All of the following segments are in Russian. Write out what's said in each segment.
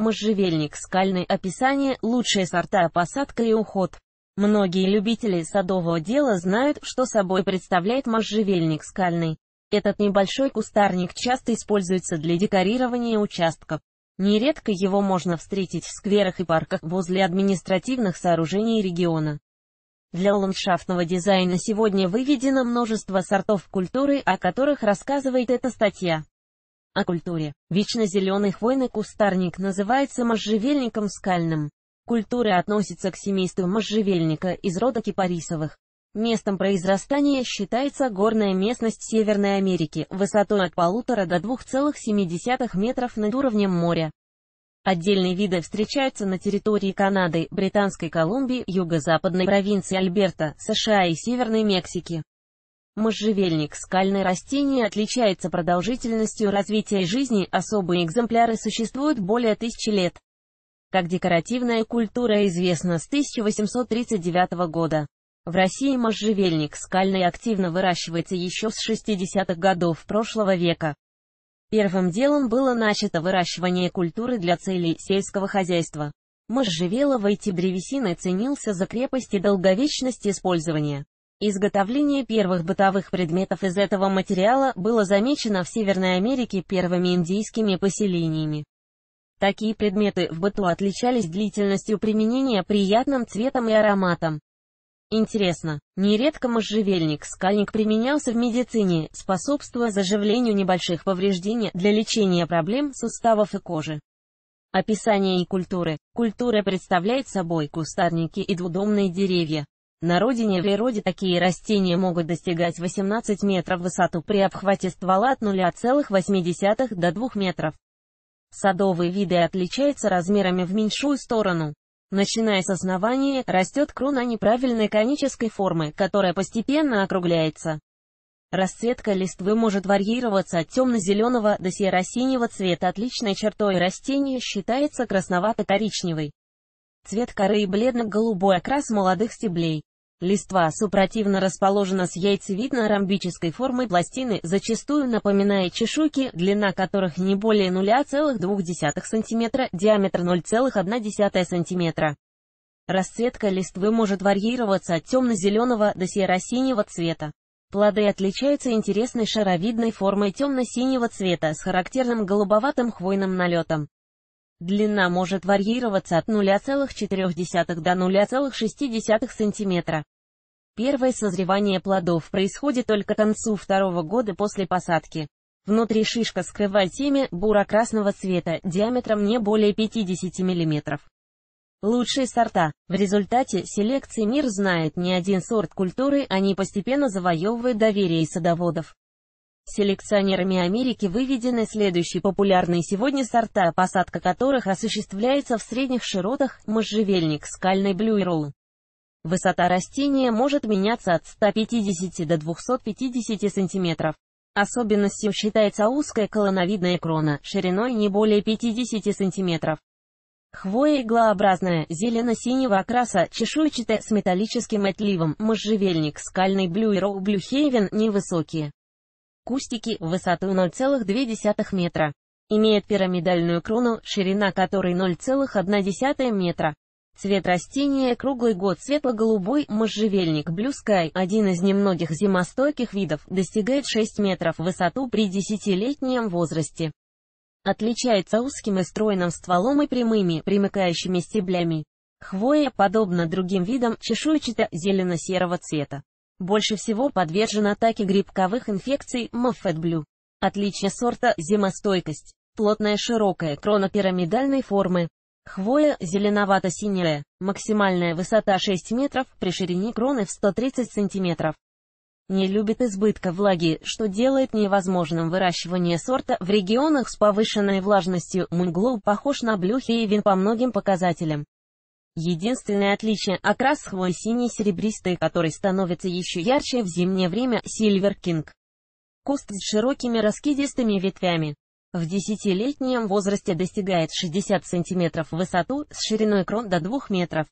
можжевельник скальный, описание, лучшие сорта, посадка и уход. Многие любители садового дела знают, что собой представляет можжевельник скальный. Этот небольшой кустарник часто используется для декорирования участков. Нередко его можно встретить в скверах и парках возле административных сооружений региона. Для ландшафтного дизайна сегодня выведено множество сортов культуры, о которых рассказывает эта статья. О культуре. Вечно зеленый хвойный кустарник называется можжевельником скальным. Культура относится к семейству можжевельника из рода кипарисовых. Местом произрастания считается горная местность Северной Америки, высотой от 1,5 до 2,7 метров над уровнем моря. Отдельные виды встречаются на территории Канады, Британской Колумбии, юго-западной провинции Альберта, США и Северной Мексики. Можжевельник скальное растение отличается продолжительностью развития жизни, особые экземпляры существуют более тысячи лет. Как декоративная культура известна с 1839 года. В России можжевельник скальный активно выращивается еще с 60-х годов прошлого века. Первым делом было начато выращивание культуры для целей сельского хозяйства. Можжевеловой тибревесины ценился за крепость и долговечность использования. Изготовление первых бытовых предметов из этого материала было замечено в Северной Америке первыми индийскими поселениями. Такие предметы в быту отличались длительностью применения, приятным цветом и ароматом. Интересно, нередко можжевельник, скальник применялся в медицине, способствуя заживлению небольших повреждений для лечения проблем суставов и кожи. Описание и культуры. Культура представляет собой кустарники и двудомные деревья, на родине в природе такие растения могут достигать 18 метров высоту при обхвате ствола от 0,8 до 2 метров. Садовые виды отличаются размерами в меньшую сторону. Начиная с основания, растет крона неправильной конической формы, которая постепенно округляется. Расцветка листвы может варьироваться от темно-зеленого до серо-синего цвета. Отличной чертой растения считается красновато-коричневый. Цвет коры и бледно-голубой окрас молодых стеблей. Листва супротивно расположена с яйцевидно-ромбической формой пластины, зачастую напоминая чешуйки, длина которых не более 0,2 см, диаметр 0,1 см. Расцветка листвы может варьироваться от темно-зеленого до серо-синего цвета. Плоды отличаются интересной шаровидной формой темно-синего цвета с характерным голубоватым хвойным налетом. Длина может варьироваться от 0,4 до 0,6 см. Первое созревание плодов происходит только к концу второго года после посадки. Внутри шишка скрывает семя буро-красного цвета диаметром не более 50 мм. Лучшие сорта. В результате селекции мир знает не один сорт культуры, они постепенно завоевывают доверие садоводов. Селекционерами Америки выведены следующие популярные сегодня сорта, посадка которых осуществляется в средних широтах, можжевельник, скальный блюйрул. Высота растения может меняться от 150 до 250 см. Особенностью считается узкая колоновидная крона, шириной не более 50 см. Хвоя иглообразная, зелено-синего окраса, чешуйчатая, с металлическим отливом, можжевельник, скальный блюйроу, блюхейвен, невысокие кустики высотой 0,2 метра. Имеет пирамидальную крону, ширина которой 0,1 метра. Цвет растения круглый год светло-голубой, можжевельник Blue Sky, один из немногих зимостойких видов, достигает 6 метров в высоту при десятилетнем возрасте. Отличается узким и стройным стволом и прямыми, примыкающими стеблями. Хвоя, подобно другим видам, чешуйчато-зелено-серого цвета больше всего подвержен атаке грибковых инфекций Moffett Blue. Отличие сорта – зимостойкость, плотная широкая крона пирамидальной формы. Хвоя зеленовато-синяя, максимальная высота 6 метров при ширине кроны в 130 сантиметров. Не любит избытка влаги, что делает невозможным выращивание сорта в регионах с повышенной влажностью. Мунглоу похож на блюхи и вин по многим показателям. Единственное отличие – окрас хвои синий-серебристый, который становится еще ярче в зимнее время – Silver King. Куст с широкими раскидистыми ветвями. В десятилетнем возрасте достигает 60 см в высоту, с шириной крон до 2 метров.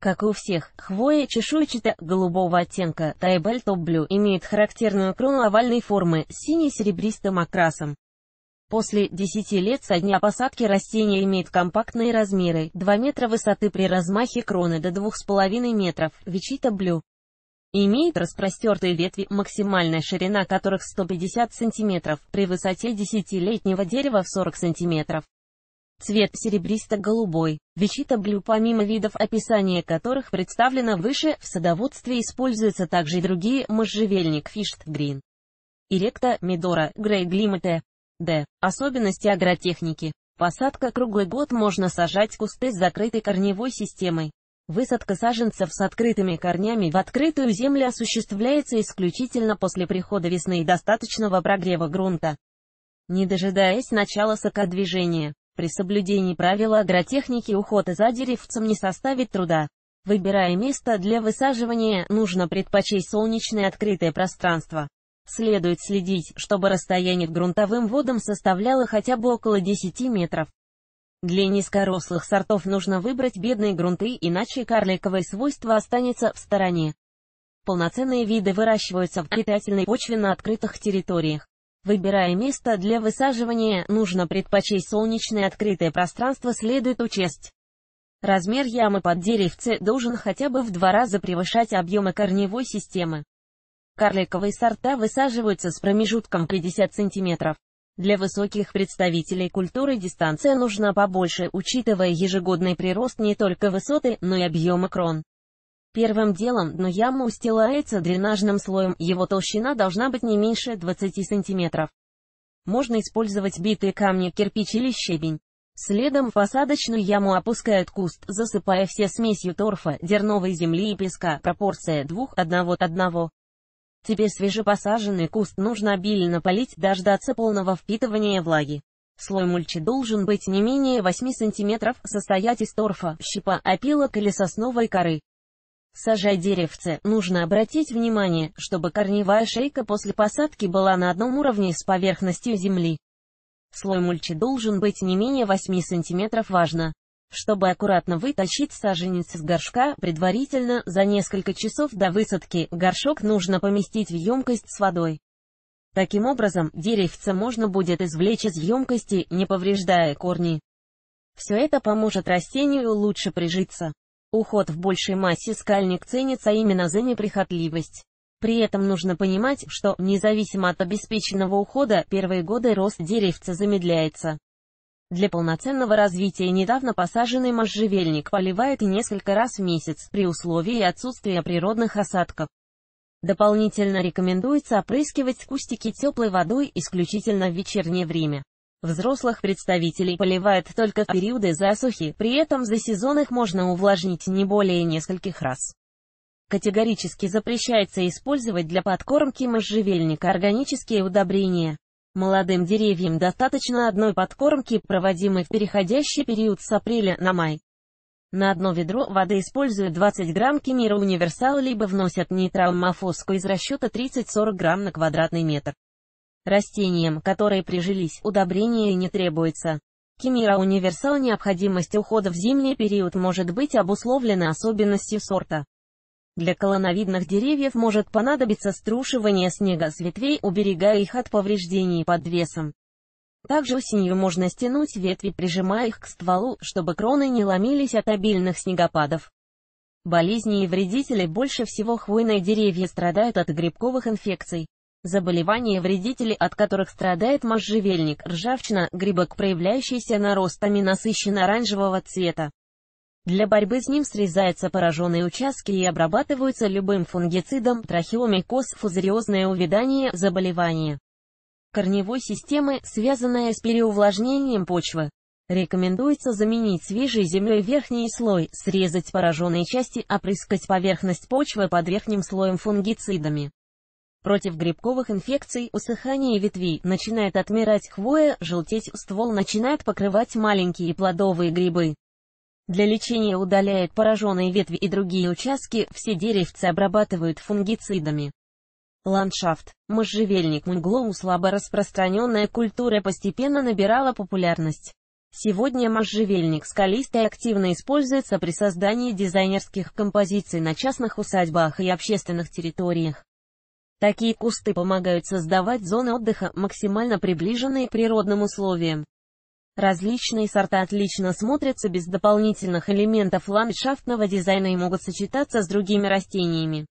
Как и у всех, хвоя чешуйчатая голубого оттенка, тайбель топ-блю, имеет характерную крону овальной формы, с сине-серебристым окрасом. После 10 лет со дня посадки растение имеет компактные размеры, 2 метра высоты при размахе кроны до 2,5 метров, Вичита Блю. Имеет распростертые ветви, максимальная ширина которых 150 см, при высоте 10-летнего дерева в 40 см. Цвет серебристо-голубой. Вичита Блю помимо видов описания которых представлено выше, в садоводстве используются также и другие можжевельник, фишт, грин. Иректа, медора, грей глимате. Д. Особенности агротехники. Посадка круглый год можно сажать кусты с закрытой корневой системой. Высадка саженцев с открытыми корнями в открытую землю осуществляется исключительно после прихода весны и достаточного прогрева грунта, не дожидаясь начала сокодвижения. При соблюдении правила агротехники уход за деревцем не составит труда. Выбирая место для высаживания, нужно предпочесть солнечное открытое пространство. Следует следить, чтобы расстояние к грунтовым водам составляло хотя бы около 10 метров. Для низкорослых сортов нужно выбрать бедные грунты, иначе карликовое свойство останется в стороне. Полноценные виды выращиваются в питательной почве на открытых территориях. Выбирая место для высаживания, нужно предпочесть солнечное открытое пространство следует учесть. Размер ямы под деревце должен хотя бы в два раза превышать объемы корневой системы. Карликовые сорта высаживаются с промежутком 50 см. Для высоких представителей культуры дистанция нужна побольше, учитывая ежегодный прирост не только высоты, но и объема крон. Первым делом дно ямы устилается дренажным слоем, его толщина должна быть не меньше 20 см. Можно использовать битые камни, кирпич или щебень. Следом фасадочную яму опускают куст, засыпая все смесью торфа, дерновой земли и песка, пропорция 2-1-1. Теперь свежепосаженный куст нужно обильно полить, дождаться полного впитывания влаги. Слой мульчи должен быть не менее 8 см, состоять из торфа, щепа, опилок или сосновой коры. Сажая деревце, нужно обратить внимание, чтобы корневая шейка после посадки была на одном уровне с поверхностью земли. Слой мульчи должен быть не менее 8 см, важно, чтобы аккуратно вытащить саженец из горшка, предварительно, за несколько часов до высадки, горшок нужно поместить в емкость с водой. Таким образом, деревце можно будет извлечь из емкости, не повреждая корни. Все это поможет растению лучше прижиться. Уход в большей массе скальник ценится именно за неприхотливость. При этом нужно понимать, что, независимо от обеспеченного ухода, первые годы рост деревца замедляется. Для полноценного развития недавно посаженный можжевельник поливает несколько раз в месяц, при условии отсутствия природных осадков. Дополнительно рекомендуется опрыскивать кустики теплой водой исключительно в вечернее время. Взрослых представителей поливают только в периоды засухи, при этом за сезон их можно увлажнить не более нескольких раз. Категорически запрещается использовать для подкормки можжевельника органические удобрения. Молодым деревьям достаточно одной подкормки, проводимой в переходящий период с апреля на май. На одно ведро воды используют 20 грамм кемира универсал либо вносят нитроаммофоску из расчета 30-40 грамм на квадратный метр. Растениям, которые прижились, удобрения не требуется. Кемира универсал необходимость ухода в зимний период может быть обусловлена особенностью сорта. Для колоновидных деревьев может понадобиться струшивание снега с ветвей, уберегая их от повреждений под весом. Также осенью можно стянуть ветви, прижимая их к стволу, чтобы кроны не ломились от обильных снегопадов. Болезни и вредители больше всего хвойные деревья страдают от грибковых инфекций. Заболевания и вредители, от которых страдает можжевельник, ржавчина, грибок, проявляющийся наростами насыщенно-оранжевого цвета. Для борьбы с ним срезаются пораженные участки и обрабатываются любым фунгицидом, трахеомикоз, фузариозное увядание, заболевание корневой системы, связанное с переувлажнением почвы. Рекомендуется заменить свежей землей верхний слой, срезать пораженные части, опрыскать поверхность почвы под верхним слоем фунгицидами. Против грибковых инфекций усыхание ветвей начинает отмирать хвоя, желтеть ствол начинает покрывать маленькие плодовые грибы. Для лечения удаляют пораженные ветви и другие участки, все деревцы обрабатывают фунгицидами. Ландшафт. Можжевельник мунглоу слабо распространенная культура постепенно набирала популярность. Сегодня можжевельник скалистый активно используется при создании дизайнерских композиций на частных усадьбах и общественных территориях. Такие кусты помогают создавать зоны отдыха, максимально приближенные к природным условиям. Различные сорта отлично смотрятся без дополнительных элементов ландшафтного дизайна и могут сочетаться с другими растениями.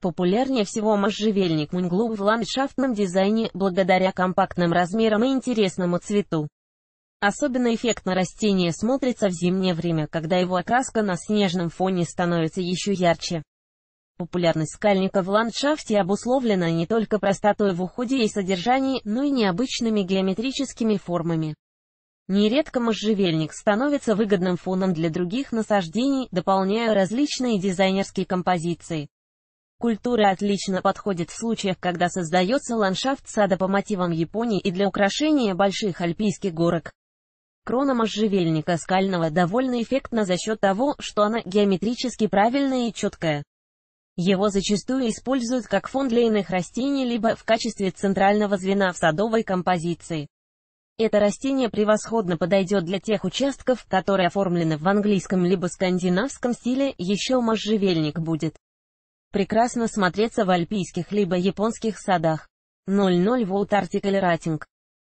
Популярнее всего можжевельник мунглуб в ландшафтном дизайне, благодаря компактным размерам и интересному цвету. Особенно эффектно растение смотрится в зимнее время, когда его окраска на снежном фоне становится еще ярче. Популярность скальника в ландшафте обусловлена не только простотой в уходе и содержании, но и необычными геометрическими формами. Нередко можжевельник становится выгодным фоном для других насаждений, дополняя различные дизайнерские композиции. Культура отлично подходит в случаях, когда создается ландшафт сада по мотивам Японии и для украшения больших альпийских горок. Крона можжевельника скального довольно эффектна за счет того, что она геометрически правильная и четкая. Его зачастую используют как фон для иных растений либо в качестве центрального звена в садовой композиции. Это растение превосходно подойдет для тех участков, которые оформлены в английском либо скандинавском стиле, еще можжевельник будет. Прекрасно смотреться в альпийских либо японских садах. 00 Volt Article Rating